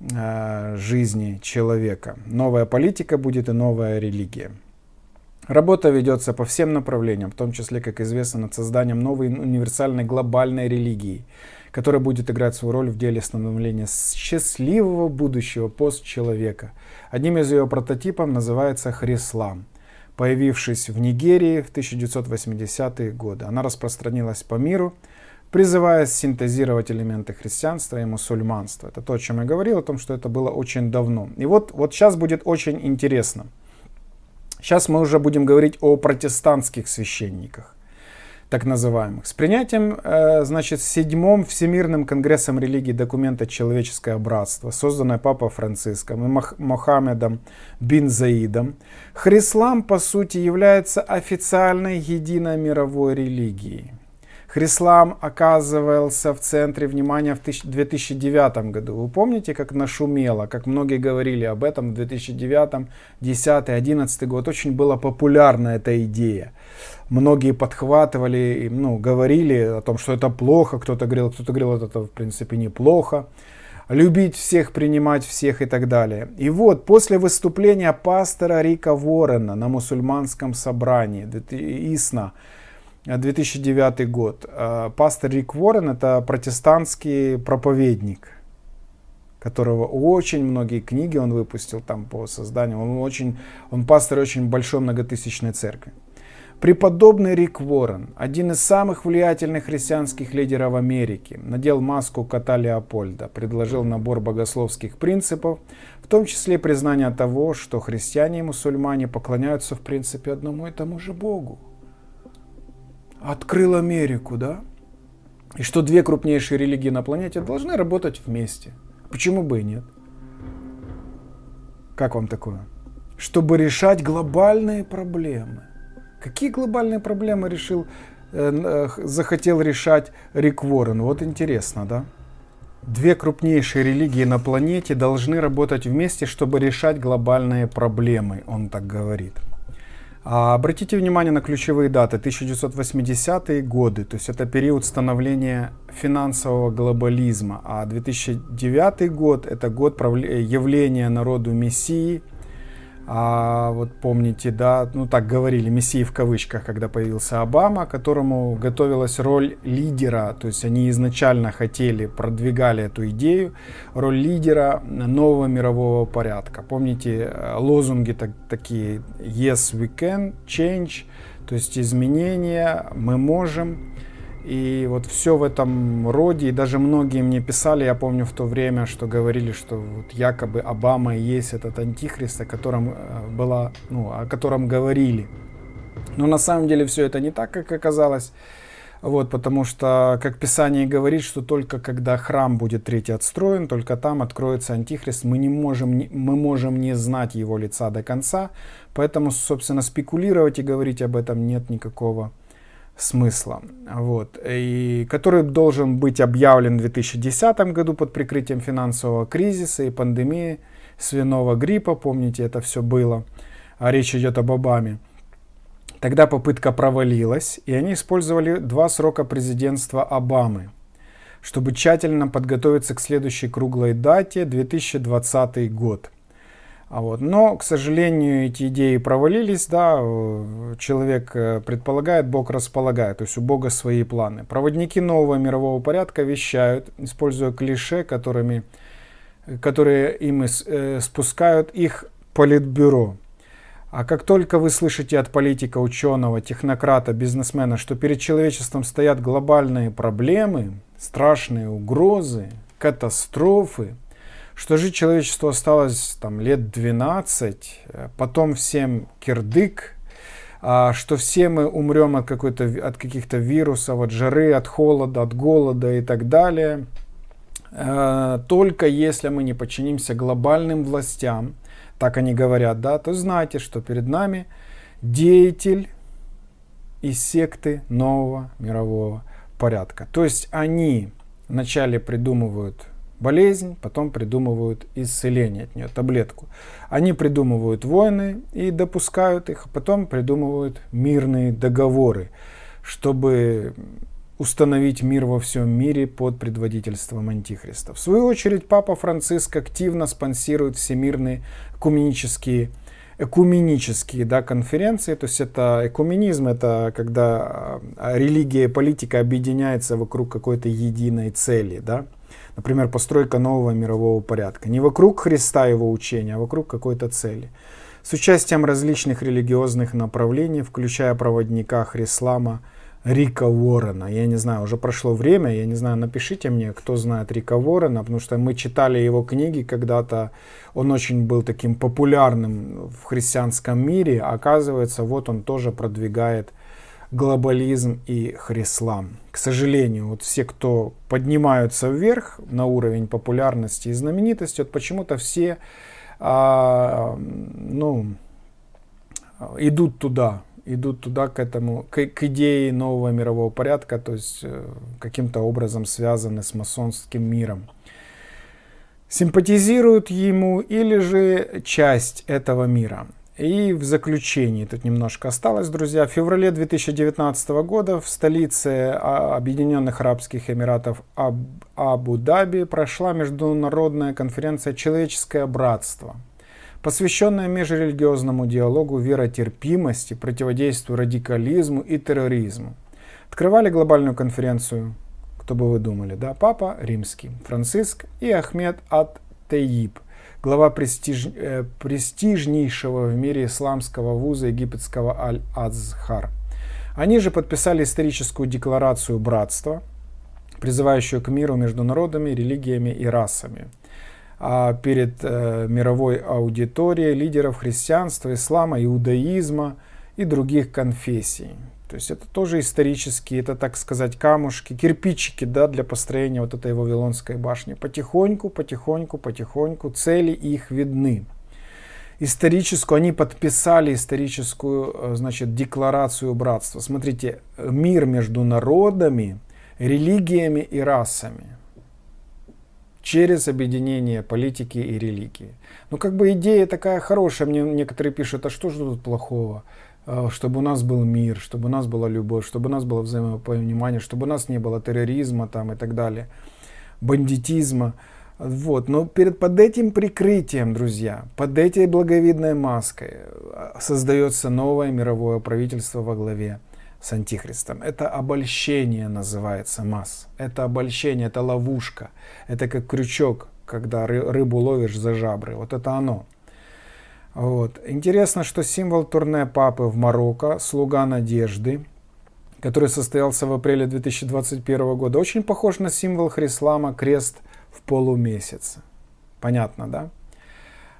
э, жизни человека. Новая политика будет и новая религия. Работа ведется по всем направлениям, в том числе, как известно, над созданием новой универсальной глобальной религии, которая будет играть свою роль в деле становления счастливого будущего постчеловека. Одним из ее прототипов называется хрислам появившись в Нигерии в 1980-е годы. Она распространилась по миру, призывая синтезировать элементы христианства и мусульманства. Это то, о чем я говорил, о том, что это было очень давно. И вот, вот сейчас будет очень интересно. Сейчас мы уже будем говорить о протестантских священниках так называемых. С принятием, э, значит, седьмом Всемирным конгрессом религии документа «Человеческое братство», созданное Папой Франциском и Мохаммедом бин Заидом, хрислам, по сути, является официальной единой мировой религией. Хрислам оказывался в центре внимания в 2009 году. Вы помните, как нашумело, как многие говорили об этом в 2009, 2010, 2011 год. Очень была популярна эта идея. Многие подхватывали, ну, говорили о том, что это плохо. Кто-то говорил, кто-то говорил, что это в принципе неплохо любить всех, принимать всех и так далее. И вот после выступления пастора Рика Ворена на мусульманском собрании Исна 2009 э, год. Э, пастор Рик Уоррен – это протестантский проповедник, которого очень многие книги он выпустил там по созданию. Он, очень, он пастор очень большой многотысячной церкви. Преподобный Рик Уоррен, один из самых влиятельных христианских лидеров Америки, надел маску кота Леопольда, предложил набор богословских принципов, в том числе признание того, что христиане и мусульмане поклоняются в принципе одному и тому же Богу – открыл Америку, да? И что две крупнейшие религии на планете должны работать вместе. Почему бы и нет? Как вам такое? Чтобы решать глобальные проблемы. Какие глобальные проблемы решил, э, э захотел решать Рик Уоррен? Вот интересно, да? Две крупнейшие религии на планете должны работать вместе, чтобы решать глобальные проблемы, он так говорит. А, обратите внимание на ключевые даты 1980-е годы, то есть это период становления финансового глобализма, а 2009 год это год явления народу Мессии – а вот помните, да, ну так говорили, мессии в кавычках, когда появился Обама, которому готовилась роль лидера, то есть они изначально хотели, продвигали эту идею, роль лидера нового мирового порядка. Помните, э, лозунги так, такие «Yes, we can», «Change», то есть изменения, «Мы можем», и вот все в этом роде, и даже многие мне писали, я помню в то время, что говорили, что вот якобы Обама и есть этот антихрист, о котором, э, была, ну, о котором говорили. Но на самом деле все это не так, как оказалось. Вот, потому что, как Писание говорит, что только когда храм будет третий отстроен, только там откроется Антихрист. Мы не можем, мы можем не знать его лица до конца, поэтому, собственно, спекулировать и говорить об этом нет никакого смысла, вот, и который должен быть объявлен в 2010 году под прикрытием финансового кризиса и пандемии свиного гриппа, помните, это все было, а речь идет об Обаме. Тогда попытка провалилась, и они использовали два срока президентства Обамы, чтобы тщательно подготовиться к следующей круглой дате 2020 год – а вот. Но, к сожалению, эти идеи провалились, да, э, человек э, предполагает, Бог располагает, то есть у Бога свои планы. Проводники нового мирового порядка вещают, используя клише, которыми, которые им э, спускают их политбюро. А как только вы слышите от политика, ученого, технократа, бизнесмена, что перед человечеством стоят глобальные проблемы, страшные угрозы, катастрофы – что жить человечеству осталось там лет 12, э, потом всем кирдык, а, что все мы умрем от, какой-то, от каких-то вирусов, от жары, от холода, от голода и так далее. Э, только если мы не подчинимся глобальным властям, так они говорят, да, то знайте, что перед нами деятель из секты нового мирового порядка. То есть они вначале придумывают болезнь, потом придумывают исцеление от нее, таблетку. Они придумывают войны и допускают их, а потом придумывают мирные договоры, чтобы установить мир во всем мире под предводительством Антихриста. В свою очередь, Папа Франциск активно спонсирует всемирные экуменические экуменические да, конференции, то есть это экуменизм, это когда а, религия и политика объединяются вокруг какой-то единой цели, да, Например, постройка нового мирового порядка. Не вокруг Христа его учения, а вокруг какой-то цели. С участием различных религиозных направлений, включая проводника Хрислама Рика Уоррена. Я не знаю, уже прошло время, я не знаю, напишите мне, кто знает Рика Уоррена, потому что мы читали его книги когда-то, он очень был таким популярным в христианском мире, оказывается, вот он тоже продвигает глобализм и хрислам. К сожалению, вот все, кто поднимаются вверх на уровень популярности и знаменитости, вот почему-то все а, ну, идут туда, идут туда к этому, к, к идее нового мирового порядка, то есть э, каким-то образом связаны с масонским миром. Симпатизируют ему или же часть этого мира. И в заключении, тут немножко осталось, друзья, в феврале 2019 года в столице а, Объединенных Арабских Эмиратов Абу-Даби прошла международная конференция «Человеческое братство», посвященная межрелигиозному диалогу веротерпимости, противодействию радикализму и терроризму. Открывали глобальную конференцию, кто бы вы думали, да, Папа Римский, Франциск и Ахмед Ат-Тейиб – глава престиж, э, престижнейшего в мире исламского вуза египетского Аль-Азхар. Они же подписали историческую декларацию братства, призывающую к миру между народами, религиями и расами. А перед э, мировой аудиторией лидеров христианства, ислама, иудаизма и других конфессий. То есть это тоже исторические, это, так сказать, камушки, кирпичики да, для построения вот этой Вавилонской башни. Потихоньку, потихоньку, потихоньку цели их видны. Историческую, они подписали историческую, э, значит, декларацию братства. Смотрите, мир между народами, религиями и расами через объединение политики и религии. Ну, как бы идея такая хорошая. Мне некоторые пишут, а что же тут плохого? А, чтобы у нас был мир, чтобы у нас была любовь, чтобы у нас было взаимопонимание, чтобы у нас не было терроризма там и так далее, бандитизма. Вот. Но перед, под этим прикрытием, друзья, под этой благовидной маской а, создается новое мировое правительство во главе с антихристом. Это обольщение называется масс. Это обольщение, это ловушка. Это как крючок, когда рыбу ловишь за жабры. Вот это оно. Вот. Интересно, что символ турне папы в Марокко, слуга надежды, который состоялся в апреле 2021 года, очень похож на символ хрислама крест в полумесяце. Понятно, да?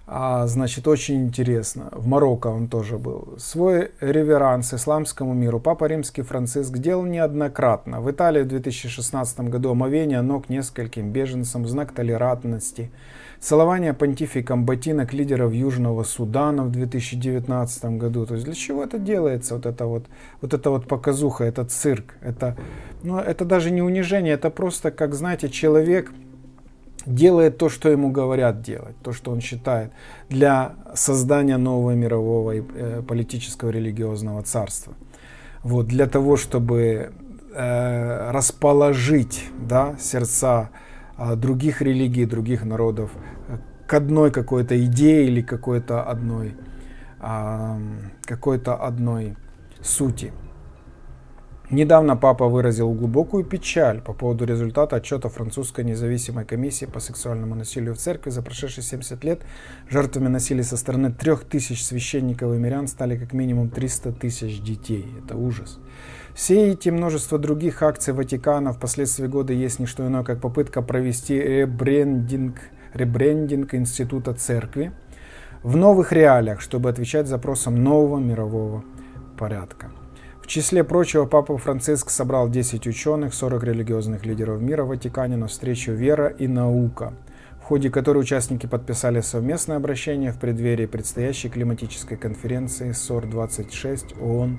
А, значит, очень интересно. В Марокко он тоже был. Свой реверанс исламскому миру Папа Римский Франциск делал неоднократно. В Италии в 2016 году омовение ног нескольким беженцам, знак толерантности – Целование понтификом ботинок лидеров Южного Судана в 2019 году. То есть для чего это делается, вот это вот, вот это вот показуха, этот цирк? Это, ну, это даже не унижение, это просто, как знаете, человек делает то, что ему говорят делать, то, что он считает, для создания нового мирового и э, политического религиозного царства. Вот, для того, чтобы э, расположить да, сердца а, других религий, других народов э, к одной какой-то идее или какой-то одной, а, какой-то одной сути. Недавно папа выразил глубокую печаль по поводу результата отчета французской независимой комиссии по сексуальному насилию в церкви. За прошедшие 70 лет жертвами насилия со стороны 3000 священников и мирян стали как минимум 300 тысяч детей. Это ужас. Все эти множество других акций Ватикана в последствии года есть не что иное, как попытка провести ребрендинг, ребрендинг института церкви в новых реалиях, чтобы отвечать запросам нового мирового порядка. В числе прочего, Папа Франциск собрал 10 ученых, 40 религиозных лидеров мира в Ватикане на встречу «Вера и наука», в ходе которой участники подписали совместное обращение в преддверии предстоящей климатической конференции СОР-26 ООН.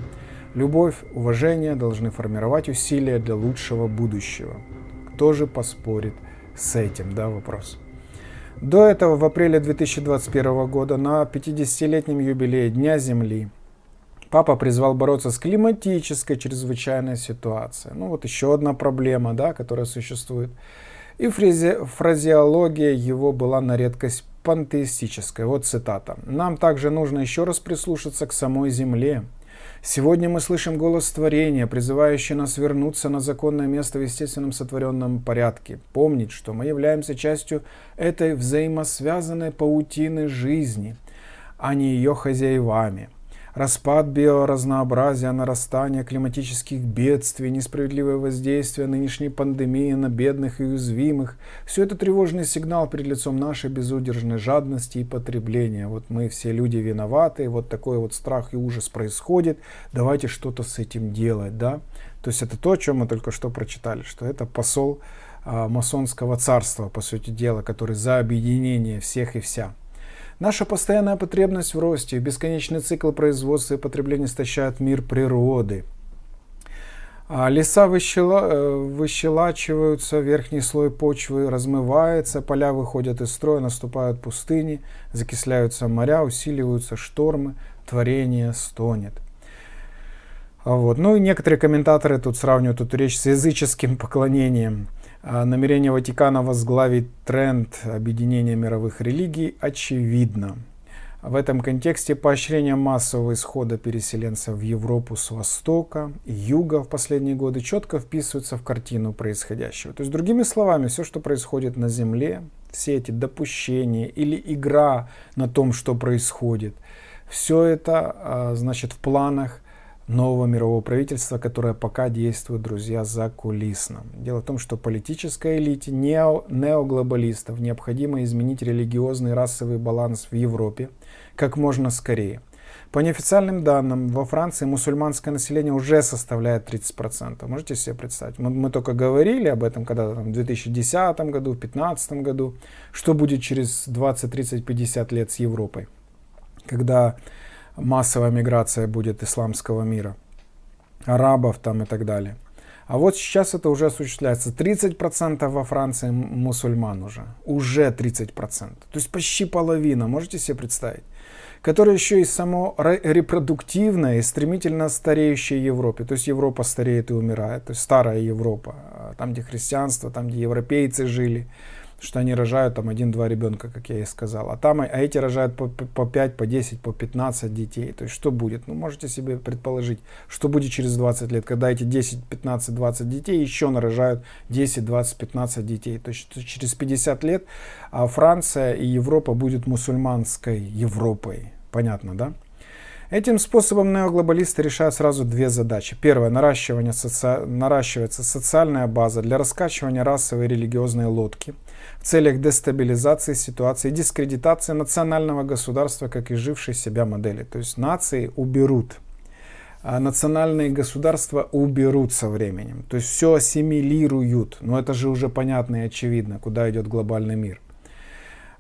Любовь, уважение должны формировать усилия для лучшего будущего. Кто же поспорит с этим, да, вопрос? До этого, в апреле 2021 года, на 50-летнем юбилее Дня Земли – Папа призвал бороться с климатической чрезвычайной ситуацией. Ну вот еще одна проблема, да, которая существует. И фразе, фразеология его была на редкость пантеистической. Вот цитата. «Нам также нужно еще раз прислушаться к самой земле. Сегодня мы слышим голос творения, призывающий нас вернуться на законное место в естественном сотворенном порядке, помнить, что мы являемся частью этой взаимосвязанной паутины жизни, а не ее хозяевами». Распад биоразнообразия, нарастание климатических бедствий, несправедливое воздействие нынешней пандемии на бедных и уязвимых – все это тревожный сигнал перед лицом нашей безудержной жадности и потребления. Вот мы все люди виноваты, вот такой вот страх и ужас происходит, давайте что-то с этим делать, да? То есть это то, о чем мы только что прочитали, что это посол а, масонского царства, по сути дела, который за объединение всех и вся – Наша постоянная потребность в росте, бесконечный цикл производства и потребления истощают мир природы. А, леса э, выщелачиваются, верхний слой почвы размывается, поля выходят из строя, наступают пустыни, закисляются моря, усиливаются штормы, творение стонет. А вот. Ну и некоторые комментаторы тут сравнивают эту речь с языческим поклонением – а намерение Ватикана возглавить тренд объединения мировых религий очевидно. В этом контексте поощрение массового исхода переселенцев в Европу с востока и юга в последние годы четко вписывается в картину происходящего. То есть, другими словами, все, что происходит на Земле, все эти допущения или игра на том, что происходит, все это, а, значит, в планах – нового мирового правительства, которое пока действует, друзья, за кулисным. Дело в том, что политической элите нео, неоглобалистов необходимо изменить религиозный расовый баланс в Европе как можно скорее. По неофициальным данным, во Франции мусульманское население уже составляет 30%. Можете себе представить? Мы, мы только говорили об этом когда-то в 2010 году, в 2015 году, что будет через 20, 30, 50 лет с Европой, когда массовая миграция будет исламского мира, арабов там и так далее. А вот сейчас это уже осуществляется. 30% во Франции мусульман уже. Уже 30%. То есть почти половина, можете себе представить? Которая еще и само репродуктивная и стремительно стареющая Европе. То есть Европа стареет и умирает. То есть старая Европа. А, там, где христианство, там, где европейцы жили что они рожают там 1-2 ребенка, как я и сказал. А там, а эти рожают по, по 5, по 10, по 15 детей. То есть что будет? Ну, можете себе предположить, что будет через 20 лет, когда эти 10, 15, 20 детей еще нарожают 10, 20, 15 детей. То есть через 50 лет а Франция и Европа будет мусульманской Европой. Понятно, да? Этим способом неоглобалисты решают сразу две задачи. Первая – наращивание соци... наращивается социальная база для раскачивания расовой и религиозной лодки – в целях дестабилизации ситуации, дискредитации национального государства как и жившей себя модели. То есть нации уберут, а национальные государства уберут со временем. То есть все ассимилируют. Но это же уже понятно и очевидно, куда идет глобальный мир.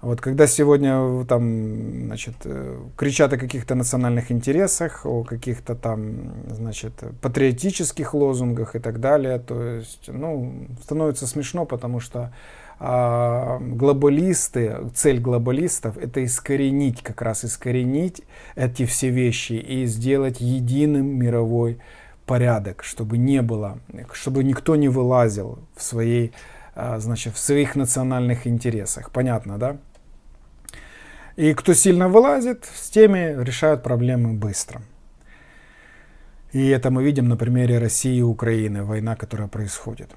Вот когда сегодня э, там, значит, э, кричат о каких-то национальных интересах, о каких-то там, значит, патриотических лозунгах и так далее, то есть, ну, становится смешно, потому что а, глобалисты, цель глобалистов – это искоренить, как раз искоренить эти все вещи и сделать единым мировой порядок, чтобы не было, чтобы никто не вылазил в своей, а, значит, в своих национальных интересах. Понятно, да? И кто сильно вылазит, с теми решают проблемы быстро. И это мы видим на примере России и Украины, война, которая происходит.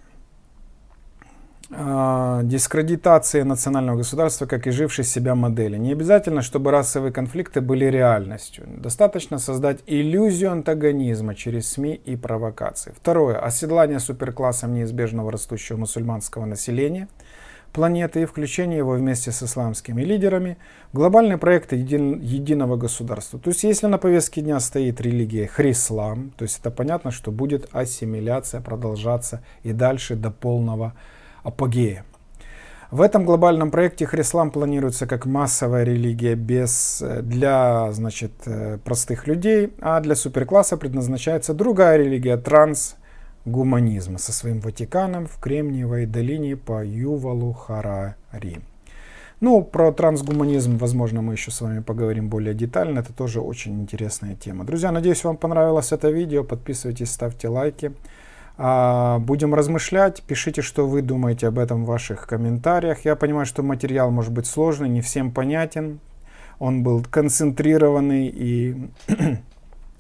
А, дискредитации национального государства как и жившей себя модели. Не обязательно, чтобы расовые конфликты были реальностью. Достаточно создать иллюзию антагонизма через СМИ и провокации. Второе. Оседлание суперклассом неизбежного растущего мусульманского населения планеты и включение его вместе с исламскими лидерами в глобальный проект един, единого государства. То есть если на повестке дня стоит религия хрислам, то есть это понятно, что будет ассимиляция продолжаться и дальше до полного апогея. В этом глобальном проекте Хрислам планируется как массовая религия без, э, для значит, э, простых людей, а для суперкласса предназначается другая религия – трансгуманизм со своим Ватиканом в Кремниевой долине по Ювалу Харари. Ну, про трансгуманизм, возможно, мы еще с вами поговорим более детально. Это тоже очень интересная тема. Друзья, надеюсь, вам понравилось это видео. Подписывайтесь, ставьте лайки. А, будем размышлять. Пишите, что вы думаете об этом в ваших комментариях. Я понимаю, что материал может быть сложный, не всем понятен. Он был концентрированный и [CLEARS THROAT]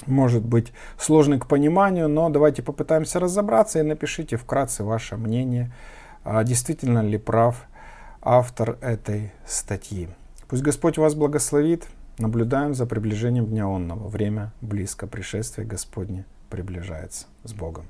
может быть сложный к пониманию, но давайте попытаемся разобраться и напишите вкратце ваше мнение, а, действительно ли прав автор этой статьи. Пусть Господь вас благословит. Наблюдаем за приближением Дня Онного. Время близко. Пришествие Господне приближается. С Богом!